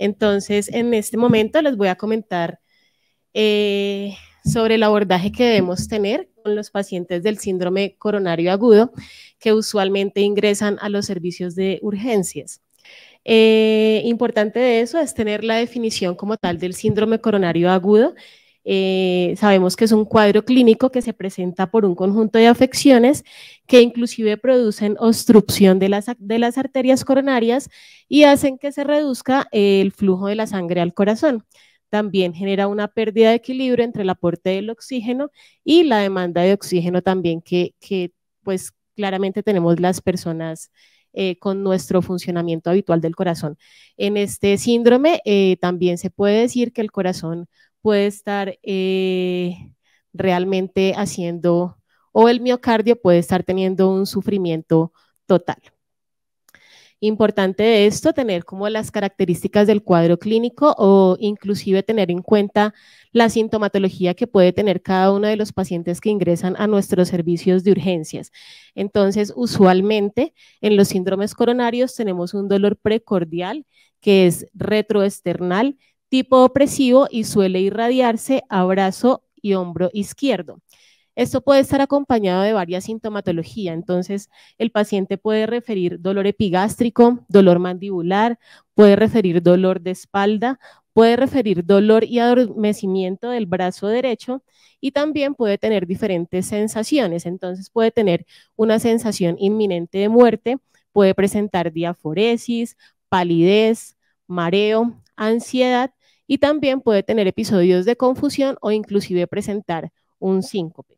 Entonces, en este momento les voy a comentar eh, sobre el abordaje que debemos tener con los pacientes del síndrome coronario agudo que usualmente ingresan a los servicios de urgencias. Eh, importante de eso es tener la definición como tal del síndrome coronario agudo eh, sabemos que es un cuadro clínico que se presenta por un conjunto de afecciones que inclusive producen obstrucción de las, de las arterias coronarias y hacen que se reduzca el flujo de la sangre al corazón. También genera una pérdida de equilibrio entre el aporte del oxígeno y la demanda de oxígeno también que, pues claramente tenemos las personas eh, con nuestro funcionamiento habitual del corazón. En este síndrome eh, también se puede decir que el corazón puede estar eh, realmente haciendo, o el miocardio puede estar teniendo un sufrimiento total. Importante de esto, tener como las características del cuadro clínico o inclusive tener en cuenta la sintomatología que puede tener cada uno de los pacientes que ingresan a nuestros servicios de urgencias. Entonces, usualmente en los síndromes coronarios tenemos un dolor precordial que es retroesternal tipo opresivo y suele irradiarse a brazo y hombro izquierdo. Esto puede estar acompañado de varias sintomatologías, entonces el paciente puede referir dolor epigástrico, dolor mandibular, puede referir dolor de espalda, puede referir dolor y adormecimiento del brazo derecho y también puede tener diferentes sensaciones, entonces puede tener una sensación inminente de muerte, puede presentar diaforesis, palidez, mareo, ansiedad y también puede tener episodios de confusión o inclusive presentar un síncope.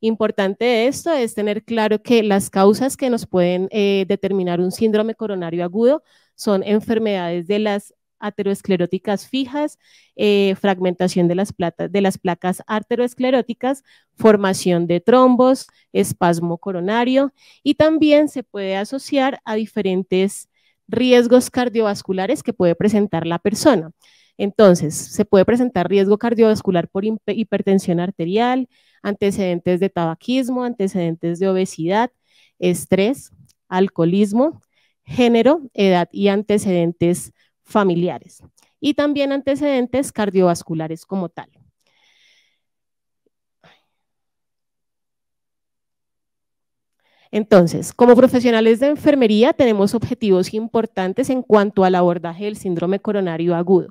Importante de esto es tener claro que las causas que nos pueden eh, determinar un síndrome coronario agudo son enfermedades de las ateroescleróticas fijas, eh, fragmentación de las, de las placas arteroescleróticas, formación de trombos, espasmo coronario y también se puede asociar a diferentes riesgos cardiovasculares que puede presentar la persona. Entonces, se puede presentar riesgo cardiovascular por hipertensión arterial, antecedentes de tabaquismo, antecedentes de obesidad, estrés, alcoholismo, género, edad y antecedentes familiares. Y también antecedentes cardiovasculares como tal. Entonces, como profesionales de enfermería tenemos objetivos importantes en cuanto al abordaje del síndrome coronario agudo.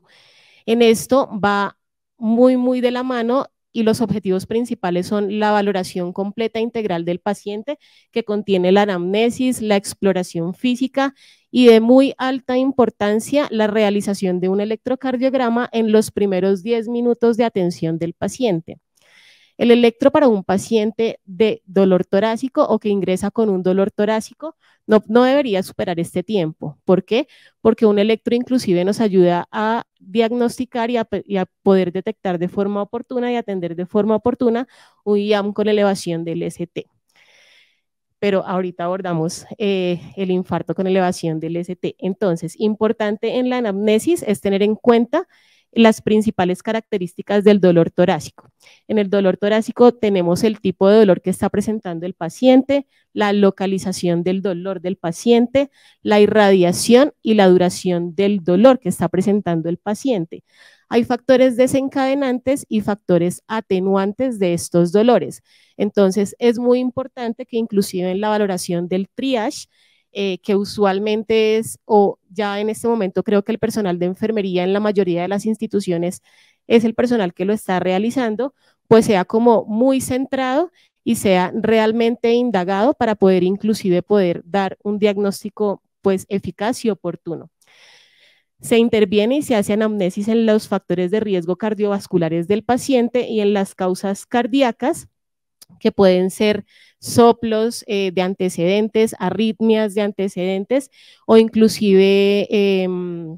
En esto va muy, muy de la mano y los objetivos principales son la valoración completa e integral del paciente que contiene la anamnesis, la exploración física y de muy alta importancia la realización de un electrocardiograma en los primeros 10 minutos de atención del paciente. El electro para un paciente de dolor torácico o que ingresa con un dolor torácico no, no debería superar este tiempo. ¿Por qué? Porque un electro inclusive nos ayuda a diagnosticar y a, poder detectar de forma oportuna y atender de forma oportuna un IAM con elevación del ST pero ahorita abordamos eh, el infarto con elevación del ST. Entonces, importante en la anamnesis es tener en cuenta las principales características del dolor torácico. En el dolor torácico tenemos el tipo de dolor que está presentando el paciente, la localización del dolor del paciente, la irradiación y la duración del dolor que está presentando el paciente. Hay factores desencadenantes y factores atenuantes de estos dolores. Entonces, es muy importante que inclusive en la valoración del triage eh, que usualmente es, o ya en este momento creo que el personal de enfermería en la mayoría de las instituciones es el personal que lo está realizando, pues sea como muy centrado y sea realmente indagado para poder inclusive poder dar un diagnóstico pues eficaz y oportuno. Se interviene y se hace anamnesis en los factores de riesgo cardiovasculares del paciente y en las causas cardíacas que pueden ser soplos eh, de antecedentes, arritmias de antecedentes o inclusive em,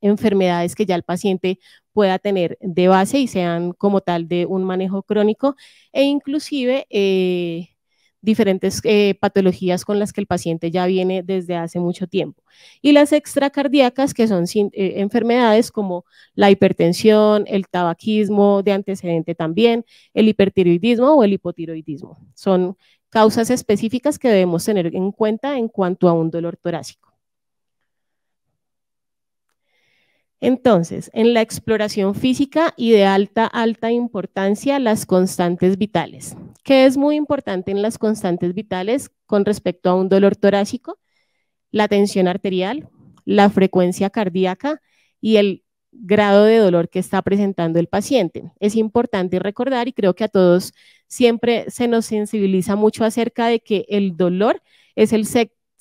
enfermedades que ya el paciente pueda tener de base y sean como tal de un manejo crónico e inclusive eh, diferentes eh, patologías con las que el paciente ya viene desde hace mucho tiempo. Y las extracardíacas, que son eh, enfermedades como la hipertensión, el tabaquismo de antecedente también, el hipertiroidismo o el hipotiroidismo. Son causas específicas que debemos tener en cuenta en cuanto a un dolor torácico. Entonces, en la exploración física y de alta, alta importancia, las constantes vitales. ¿Qué es muy importante en las constantes vitales con respecto a un dolor torácico? La tensión arterial, la frecuencia cardíaca y el grado de dolor que está presentando el paciente. Es importante recordar y creo que a todos siempre se nos sensibiliza mucho acerca de que el dolor es el,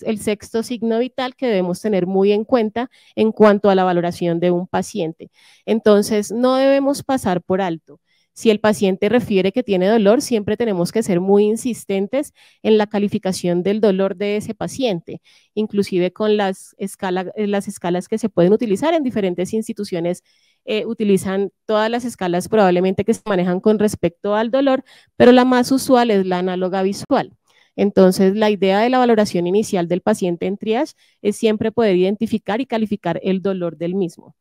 el sexto signo vital que debemos tener muy en cuenta en cuanto a la valoración de un paciente. Entonces, no debemos pasar por alto. Si el paciente refiere que tiene dolor, siempre tenemos que ser muy insistentes en la calificación del dolor de ese paciente, inclusive con las, eh, las escalas que se pueden utilizar en diferentes instituciones. Eh, utilizan todas las escalas probablemente que se manejan con respecto al dolor, pero la más usual es la análoga visual. Entonces, la idea de la valoración inicial del paciente en triage es siempre poder identificar y calificar el dolor del mismo.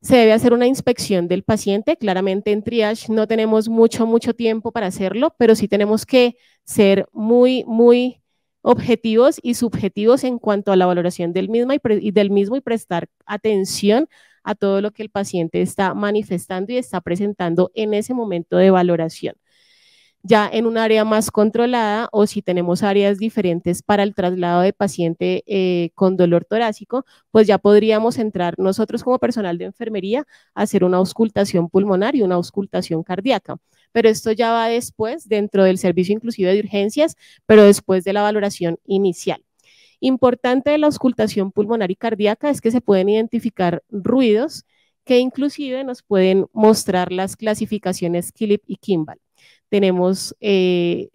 Se debe hacer una inspección del paciente. Claramente en triage no tenemos mucho, mucho tiempo para hacerlo, pero sí tenemos que ser muy, muy objetivos y subjetivos en cuanto a la valoración del mismo y, del mismo y prestar atención a todo lo que el paciente está manifestando y está presentando en ese momento de valoración ya en un área más controlada o si tenemos áreas diferentes para el traslado de paciente eh, con dolor torácico, pues ya podríamos entrar nosotros como personal de enfermería a hacer una auscultación pulmonar y una auscultación cardíaca. Pero esto ya va después, dentro del servicio inclusive de urgencias, pero después de la valoración inicial. Importante de la auscultación pulmonar y cardíaca es que se pueden identificar ruidos que inclusive nos pueden mostrar las clasificaciones Kilip y Kimball tenemos eh,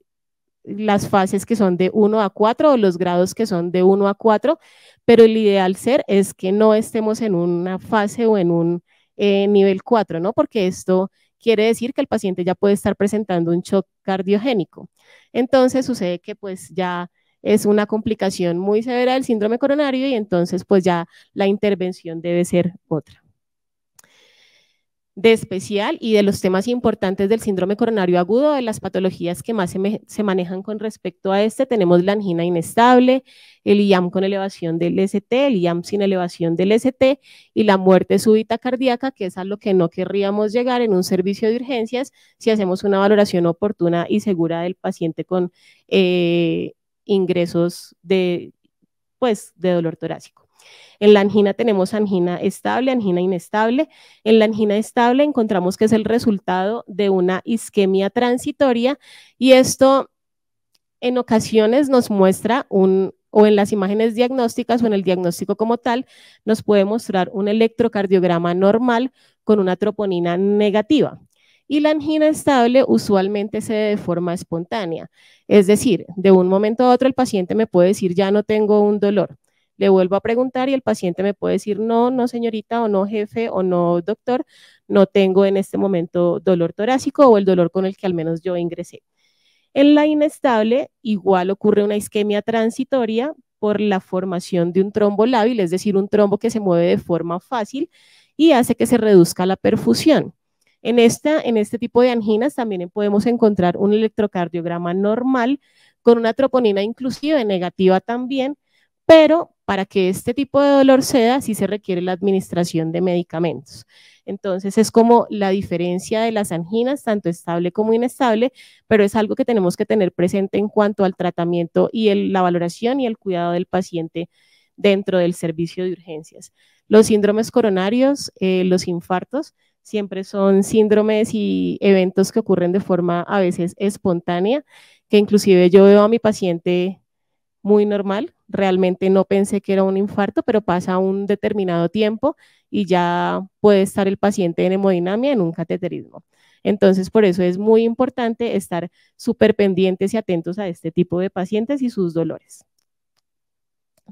las fases que son de 1 a 4 o los grados que son de 1 a 4, pero el ideal ser es que no estemos en una fase o en un eh, nivel 4, ¿no? Porque esto quiere decir que el paciente ya puede estar presentando un shock cardiogénico. Entonces sucede que pues ya es una complicación muy severa del síndrome coronario y entonces pues ya la intervención debe ser otra de especial y de los temas importantes del síndrome coronario agudo, de las patologías que más se, manejan con respecto a este, tenemos la angina inestable, el IAM con elevación del ST, el IAM sin elevación del ST y la muerte súbita cardíaca, que es a lo que no querríamos llegar en un servicio de urgencias si hacemos una valoración oportuna y segura del paciente con eh, ingresos de, pues, de dolor torácico. En la angina tenemos angina estable, angina inestable. En la angina estable encontramos que es el resultado de una isquemia transitoria y esto en ocasiones nos muestra un o en las imágenes diagnósticas o en el diagnóstico como tal, nos puede mostrar un electrocardiograma normal con una troponina negativa. Y la angina estable usualmente se de forma espontánea, es decir, de un momento a otro el paciente me puede decir ya no tengo un dolor. Le vuelvo a preguntar y el paciente me puede decir, no, no señorita o no jefe o no doctor, no tengo en este momento dolor torácico o el dolor con el que al menos yo ingresé. En la inestable, igual ocurre una isquemia transitoria por la formación de un trombo lábil, es decir, un trombo que se mueve de forma fácil y hace que se reduzca la perfusión. En, esta, en este tipo de anginas también podemos encontrar un electrocardiograma normal con una troponina inclusive negativa también, pero para que este tipo de dolor ceda, si se requiere la administración de medicamentos. Entonces es como la diferencia de las anginas, tanto estable como inestable, pero es algo que tenemos que tener presente en cuanto al tratamiento y la valoración y el cuidado del paciente dentro del servicio de urgencias. Los síndromes coronarios, eh, los infartos, siempre son síndromes y eventos que ocurren de forma a veces espontánea, que inclusive yo veo a mi paciente muy normal, realmente no pensé que era un infarto, pero pasa un determinado tiempo y ya puede estar el paciente en hemodinamia en un cateterismo. Entonces, por eso es muy importante estar súper pendientes y atentos a este tipo de pacientes y sus dolores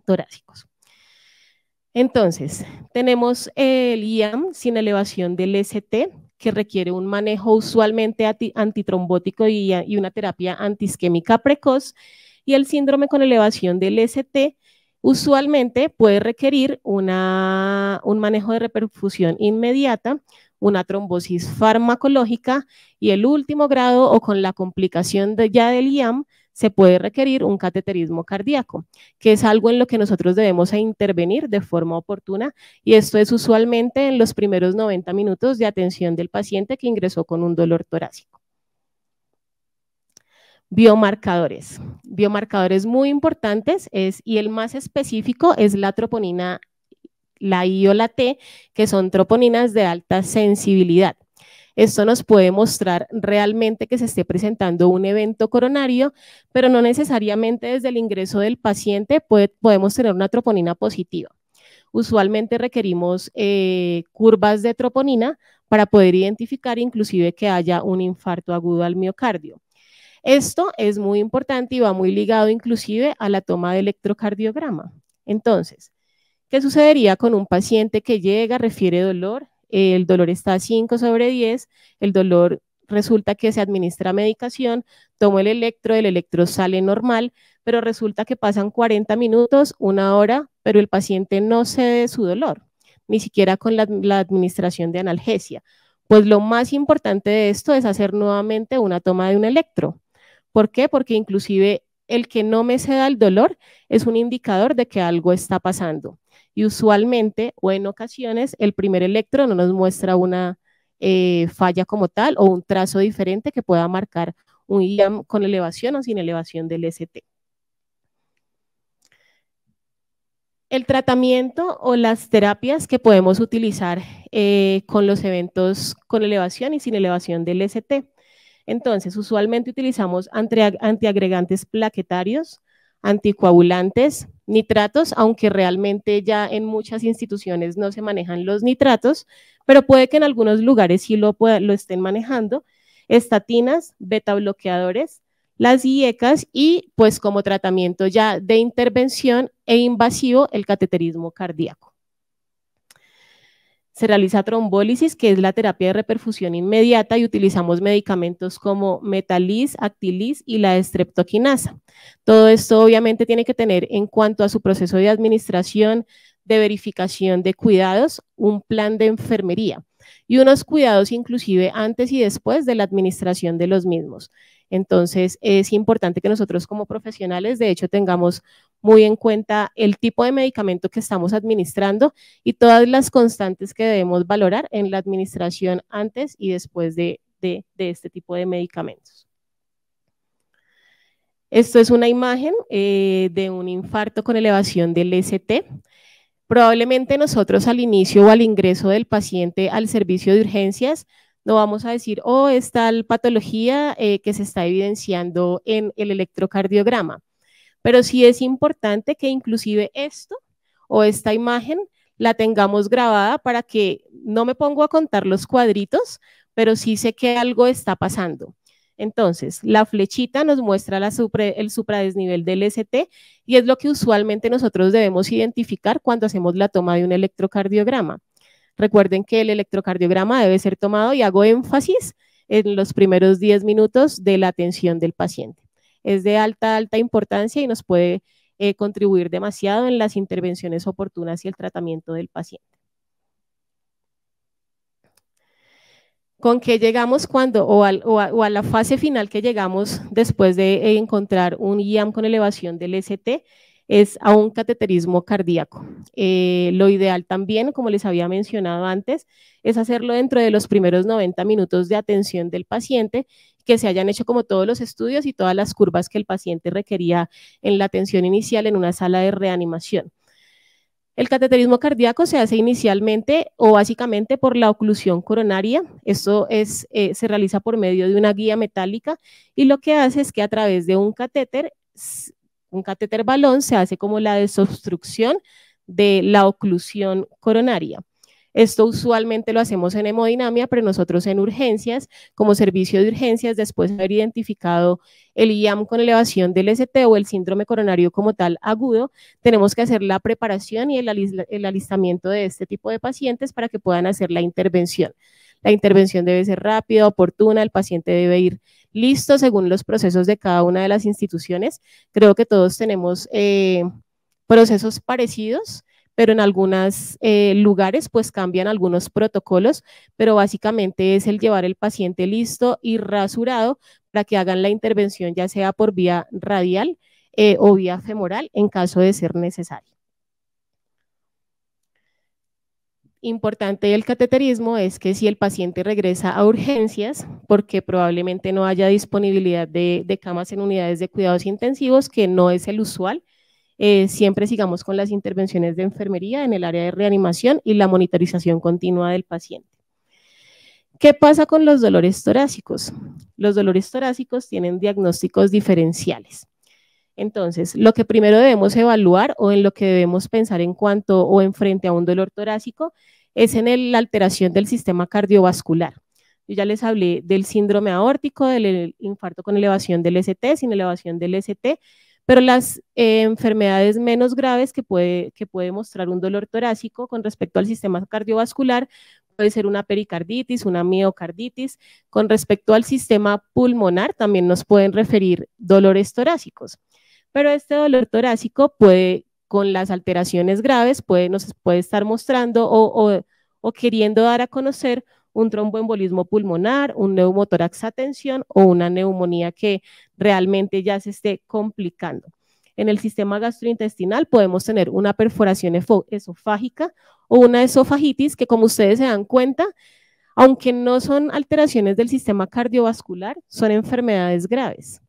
torácicos. Entonces, tenemos el IAM sin elevación del ST, que requiere un manejo usualmente antitrombótico y, una terapia antisquémica precoz y el síndrome con elevación del ST usualmente puede requerir una, un manejo de reperfusión inmediata, una trombosis farmacológica y el último grado o con la complicación de, ya del IAM se puede requerir un cateterismo cardíaco, que es algo en lo que nosotros debemos intervenir de forma oportuna y esto es usualmente en los primeros 90 minutos de atención del paciente que ingresó con un dolor torácico. Biomarcadores. Biomarcadores muy importantes es, y el más específico es la troponina, la I o la T, que son troponinas de alta sensibilidad. Esto nos puede mostrar realmente que se esté presentando un evento coronario, pero no necesariamente desde el ingreso del paciente podemos tener una troponina positiva. Usualmente requerimos eh, curvas de troponina para poder identificar inclusive que haya un infarto agudo al miocardio. Esto es muy importante y va muy ligado inclusive a la toma de electrocardiograma. Entonces, ¿qué sucedería con un paciente que llega, refiere dolor? El dolor está a 5 sobre 10, el dolor resulta que se administra medicación, tomo el electro, el electro sale normal, pero resulta que pasan 40 minutos, una hora, pero el paciente no cede su dolor, ni siquiera con la, la administración de analgesia. Pues lo más importante de esto es hacer nuevamente una toma de un electro. ¿Por qué? Porque inclusive el que no me ceda el dolor es un indicador de que algo está pasando. Y usualmente o en ocasiones el primer electro no nos muestra una eh, falla como tal o un trazo diferente que pueda marcar un IAM con elevación o sin elevación del ST. El tratamiento o las terapias que podemos utilizar eh, con los eventos con elevación y sin elevación del ST. Entonces, usualmente utilizamos antiagregantes plaquetarios, anticoagulantes, nitratos, aunque realmente ya en muchas instituciones no se manejan los nitratos, pero puede que en algunos lugares sí lo, estén manejando, estatinas, beta bloqueadores, las IECAS y pues como tratamiento ya de intervención e invasivo el cateterismo cardíaco se realiza trombólisis, que es la terapia de reperfusión inmediata, y utilizamos medicamentos como Metalis, Actilis y la estreptoquinasa. Todo esto obviamente tiene que tener en cuanto a su proceso de administración, de verificación de cuidados, un plan de enfermería y unos cuidados inclusive antes y después de la administración de los mismos. Entonces, es importante que nosotros como profesionales, de hecho, tengamos muy en cuenta el tipo de medicamento que estamos administrando y todas las constantes que debemos valorar en la administración antes y después de, este tipo de medicamentos. Esto es una imagen eh, de un infarto con elevación del ST. Probablemente nosotros al inicio o al ingreso del paciente al servicio de urgencias no vamos a decir, oh, es tal patología eh, que se está evidenciando en el electrocardiograma pero sí es importante que inclusive esto o esta imagen la tengamos grabada para que no me pongo a contar los cuadritos, pero sí sé que algo está pasando. Entonces, la flechita nos muestra el supradesnivel del ST y es lo que usualmente nosotros debemos identificar cuando hacemos la toma de un electrocardiograma. Recuerden que el electrocardiograma debe ser tomado y hago énfasis en los primeros 10 minutos de la atención del paciente es de alta, alta importancia y nos puede eh, contribuir demasiado en las intervenciones oportunas y el tratamiento del paciente. con qué llegamos cuando o, a, o, a, la fase final que llegamos después de encontrar un IAM con elevación del ST es a un cateterismo cardíaco. Eh, lo ideal también, como les había mencionado antes, es hacerlo dentro de los primeros 90 minutos de atención del paciente, que se hayan hecho como todos los estudios y todas las curvas que el paciente requería en la atención inicial en una sala de reanimación. El cateterismo cardíaco se hace inicialmente o básicamente por la oclusión coronaria. Esto es, eh, se realiza por medio de una guía metálica y lo que hace es que a través de un catéter un catéter balón se hace como la desobstrucción de la oclusión coronaria. Esto usualmente lo hacemos en hemodinamia, pero nosotros en urgencias, como servicio de urgencias, después de haber identificado el IAM con elevación del ST o el síndrome coronario como tal agudo, tenemos que hacer la preparación y el, el alistamiento de este tipo de pacientes para que puedan hacer la intervención. La intervención debe ser rápida, oportuna, el paciente debe ir listo según los procesos de cada una de las instituciones. Creo que todos tenemos eh, procesos parecidos, pero en algunos eh, lugares pues cambian algunos protocolos, pero básicamente es el llevar el paciente listo y rasurado para que hagan la intervención ya sea por vía radial eh, o vía femoral en caso de ser necesario. Importante del cateterismo es que si el paciente regresa a urgencias, porque probablemente no haya disponibilidad de, camas en unidades de cuidados intensivos, que no es el usual, eh, siempre sigamos con las intervenciones de enfermería en el área de reanimación y la monitorización continua del paciente. ¿Qué pasa con los dolores torácicos? Los dolores torácicos tienen diagnósticos diferenciales. Entonces, lo que primero debemos evaluar o en lo que debemos pensar en cuanto o en frente a un dolor torácico es en la alteración del sistema cardiovascular. Yo ya les hablé del síndrome aórtico, del infarto con elevación del ST, sin elevación del ST, pero las eh, enfermedades menos graves que puede, que puede mostrar un dolor torácico con respecto al sistema cardiovascular puede ser una pericarditis, una miocarditis. Con respecto al sistema pulmonar, también nos pueden referir dolores torácicos. Pero este dolor torácico puede con las alteraciones graves puede, nos puede estar mostrando o, queriendo dar a conocer un tromboembolismo pulmonar, un neumotórax a tensión o una neumonía que realmente ya se esté complicando. En el sistema gastrointestinal podemos tener una perforación esofágica o una esofagitis que como ustedes se dan cuenta, aunque no son alteraciones del sistema cardiovascular, son enfermedades graves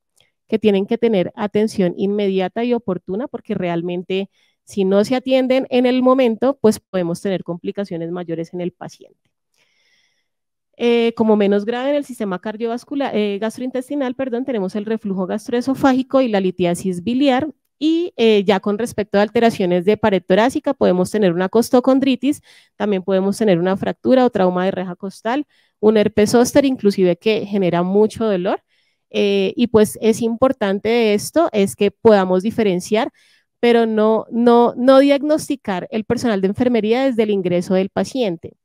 que tienen que tener atención inmediata y oportuna porque realmente si no se atienden en el momento, pues podemos tener complicaciones mayores en el paciente. Eh, como menos grave en el sistema cardiovascular, eh, gastrointestinal, perdón, tenemos el reflujo gastroesofágico y la litiasis biliar. Y eh, ya con respecto a alteraciones de pared torácica, podemos tener una costocondritis, también podemos tener una fractura o trauma de reja costal, un herpes zóster, inclusive que genera mucho dolor eh, y pues es importante de esto es que podamos diferenciar, pero no, no, no diagnosticar el personal de enfermería desde el ingreso del paciente.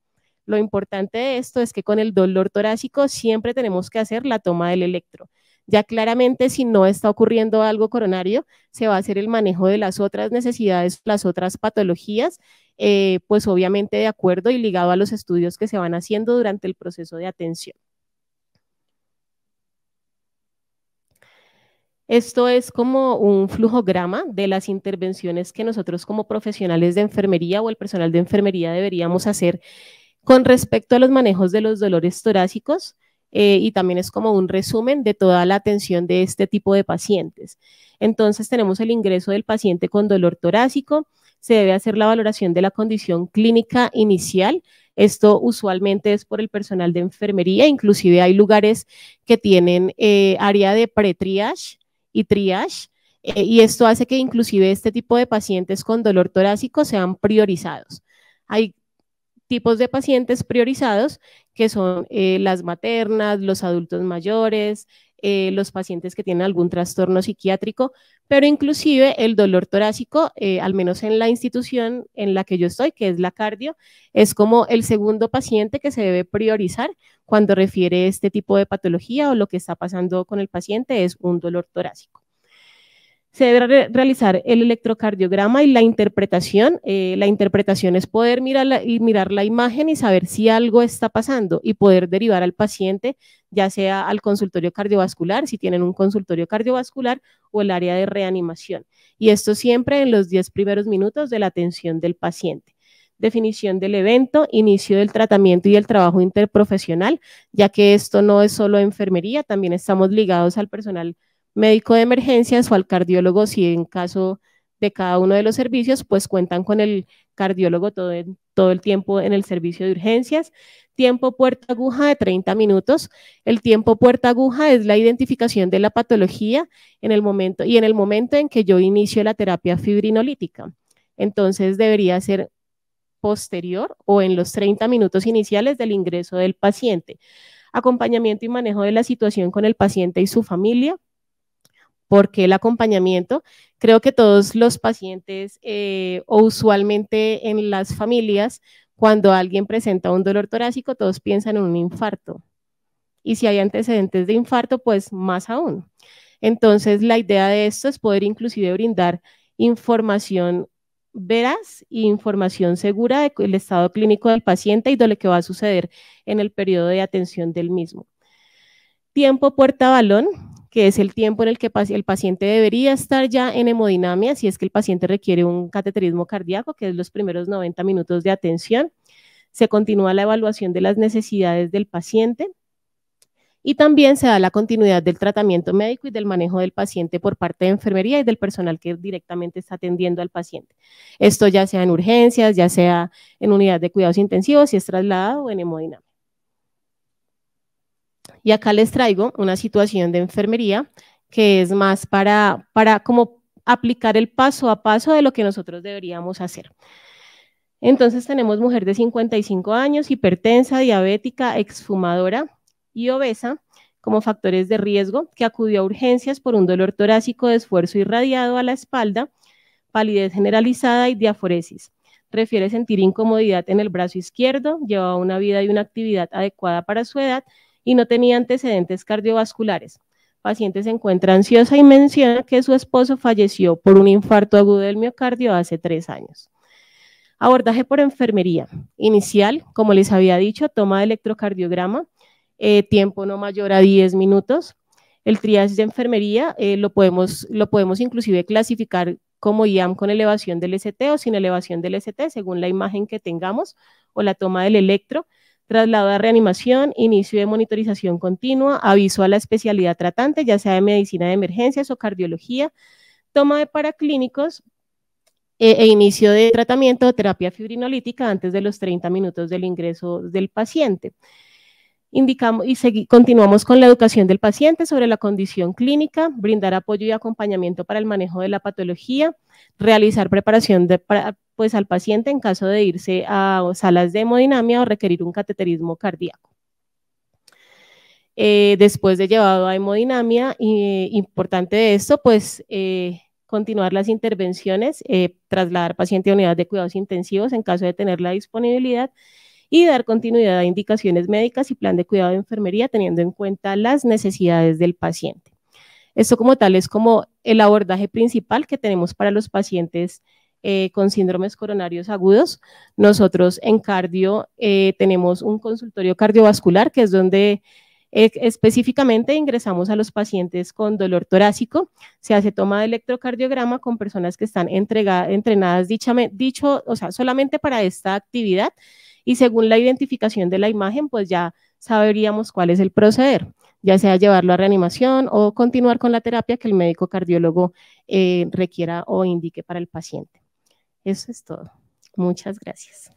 Lo importante de esto es que con el dolor torácico siempre tenemos que hacer la toma del electro. Ya claramente si no está ocurriendo algo coronario, se va a hacer el manejo de las otras necesidades, las otras patologías, eh, pues obviamente de acuerdo y ligado a los estudios que se van haciendo durante el proceso de atención. Esto es como un flujograma de las intervenciones que nosotros como profesionales de enfermería o el personal de enfermería deberíamos hacer con respecto a los manejos de los dolores torácicos eh, y también es como un resumen de toda la atención de este tipo de pacientes. Entonces tenemos el ingreso del paciente con dolor torácico, se debe hacer la valoración de la condición clínica inicial. Esto usualmente es por el personal de enfermería, inclusive hay lugares que tienen eh, área de pre y triage. Eh, y esto hace que inclusive este tipo de pacientes con dolor torácico sean priorizados. Hay tipos de pacientes priorizados que son eh, las maternas, los adultos mayores, eh, los pacientes que tienen algún trastorno psiquiátrico, pero inclusive el dolor torácico, eh, al menos en la institución en la que yo estoy, que es la cardio, es como el segundo paciente que se debe priorizar cuando refiere este tipo de patología o lo que está pasando con el paciente es un dolor torácico. Se debe realizar el electrocardiograma y la interpretación. Eh, la interpretación es poder mirar la, y mirar la imagen y saber si algo está pasando y poder derivar al paciente, ya sea al consultorio cardiovascular, si tienen un consultorio cardiovascular o el área de reanimación. Y esto siempre en los 10 primeros minutos de la atención del paciente definición del evento, inicio del tratamiento y el trabajo interprofesional, ya que esto no es solo enfermería, también estamos ligados al personal médico de emergencias o al cardiólogo si en caso de cada uno de los servicios, pues cuentan con el cardiólogo todo, todo el tiempo en el servicio de urgencias. Tiempo puerta aguja de 30 minutos. El tiempo puerta aguja es la identificación de la patología en el momento y en el momento en que yo inicio la terapia fibrinolítica. Entonces debería ser posterior o en los 30 minutos iniciales del ingreso del paciente. Acompañamiento y manejo de la situación con el paciente y su familia porque el acompañamiento. Creo que todos los pacientes eh, o usualmente en las familias, cuando alguien presenta un dolor torácico, todos piensan en un infarto. Y si hay antecedentes de infarto, pues más aún. Entonces, la idea de esto es poder inclusive brindar información veraz e información segura del estado clínico del paciente y de lo que va a suceder en el periodo de atención del mismo. Tiempo puerta balón, que es el tiempo en el que el paciente debería estar ya en hemodinamia, si es que el paciente requiere un cateterismo cardíaco, que es los primeros 90 minutos de atención. Se continúa la evaluación de las necesidades del paciente y también se da la continuidad del tratamiento médico y del manejo del paciente por parte de enfermería y del personal que directamente está atendiendo al paciente. Esto ya sea en urgencias, ya sea en unidad de cuidados intensivos, si es trasladado o en hemodinamia. Y acá les traigo una situación de enfermería que es más para, para como aplicar el paso a paso de lo que nosotros deberíamos hacer. Entonces tenemos mujer de 55 años, hipertensa, diabética, exfumadora y obesa como factores de riesgo, que acudió a urgencias por un dolor torácico de esfuerzo irradiado a la espalda, palidez generalizada y diaforesis. Refiere sentir incomodidad en el brazo izquierdo, lleva una vida y una actividad adecuada para su edad y no tenía antecedentes cardiovasculares. Paciente se encuentra ansiosa y menciona que su esposo falleció por un infarto agudo del miocardio hace tres años. Abordaje por enfermería. Inicial, como les había dicho, toma de electrocardiograma, eh, tiempo no mayor a 10 minutos. El triaje de enfermería eh, lo, podemos, lo podemos inclusive clasificar como IAM con elevación del ST o sin elevación del ST, según la imagen que tengamos o la toma del electro traslado a reanimación, inicio de monitorización continua, aviso a la especialidad tratante, ya sea de medicina de emergencias o cardiología, toma de paraclínicos e, e inicio de tratamiento de terapia fibrinolítica antes de los 30 minutos del ingreso del paciente. Indicamos y continuamos con la educación del paciente sobre la condición clínica, brindar apoyo y acompañamiento para el manejo de la patología, realizar preparación pues, al paciente en caso de irse a salas de hemodinamia o requerir un cateterismo cardíaco. Eh, después de llevado a hemodinamia, importante de esto, pues eh, continuar las intervenciones, eh, trasladar paciente a unidades de cuidados intensivos en caso de tener la disponibilidad y dar continuidad a indicaciones médicas y plan de cuidado de enfermería teniendo en cuenta las necesidades del paciente. Esto como tal es como el abordaje principal que tenemos para los pacientes eh, con síndromes coronarios agudos. Nosotros en cardio eh, tenemos un consultorio cardiovascular, que es donde eh, específicamente ingresamos a los pacientes con dolor torácico. Se hace toma de electrocardiograma con personas que están entrenadas dicho, o sea, solamente para esta actividad y según la identificación de la imagen, pues ya saberíamos cuál es el proceder, ya sea llevarlo a reanimación o continuar con la terapia que el médico cardiólogo eh, requiera o indique para el paciente. Eso es todo. Muchas gracias.